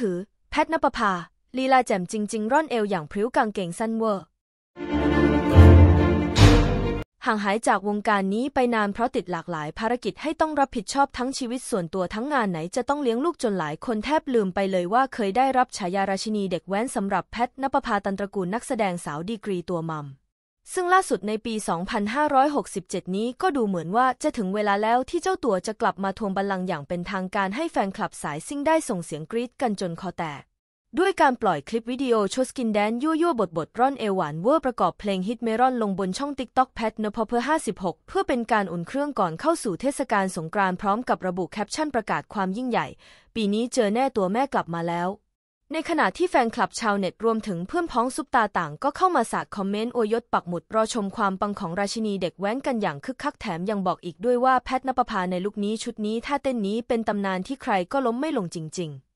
หือแพทนปภาลีลาแจ่มจริง ๆ ร่อนเอว อย่างพริ้วกางเก่งสั้นเวอร์ ห่างหายจากวงการนี้ไปนานเพราะติดหลากหลาย ภารกิจให้ต้องรับผิดชอบทั้งชีวิตส่วนตัวทั้งงานไหนจะต้องเลี้ยงลูกจนหลายคนแทบลืมไปเลยว่าเคยได้รับฉายาราชินีเด็กแว้นสำหรับแพทนปภาตันตระกูลนักแสดงสาวดีกรีตัวมัมซึ่งล่าสุดในปี 2567 นี้ก็ดูเหมือนว่าจะถึงเวลาแล้วที่เจ้าตัวจะกลับมาทวงบัลลังก์อย่างเป็นทางการให้แฟนคลับสายซิ่งได้ส่งเสียงกรี๊ดกันจนคอแตกด้วยการปล่อยคลิปวิดีโอโชว์สกินแดน ยั่วยั่วบทบทร่อนเอหวาน เวอร์ประกอบเพลงฮิตเมรอนลงบนช่องติ๊กต็อกแพทเนพเพอ56 เพื่อเป็นการอุ่นเครื่องก่อนเข้าสู่เทศกาลสงกรานต์พร้อมกับระบุแคปชั่นประกาศความยิ่งใหญ่ ปีนี้เจอแน่ตัวแม่กลับมาแล้วในขณะที่แฟนคลับชาวเน็ตรวมถึงเพื่อนพ้องซุปตาต่าง ก็เข้ามาสาดคอมเมนต์อวยยศปักหมุด รอชมความปังของราชินีเด็กแว้นกันอย่างคึกคักแถมยังบอกอีกด้วยว่าแพทนปภาในลุคนี้ชุดนี้ท่าเต้นนี้เป็นตำนานที่ใครก็ล้มไม่ลงจริง ๆ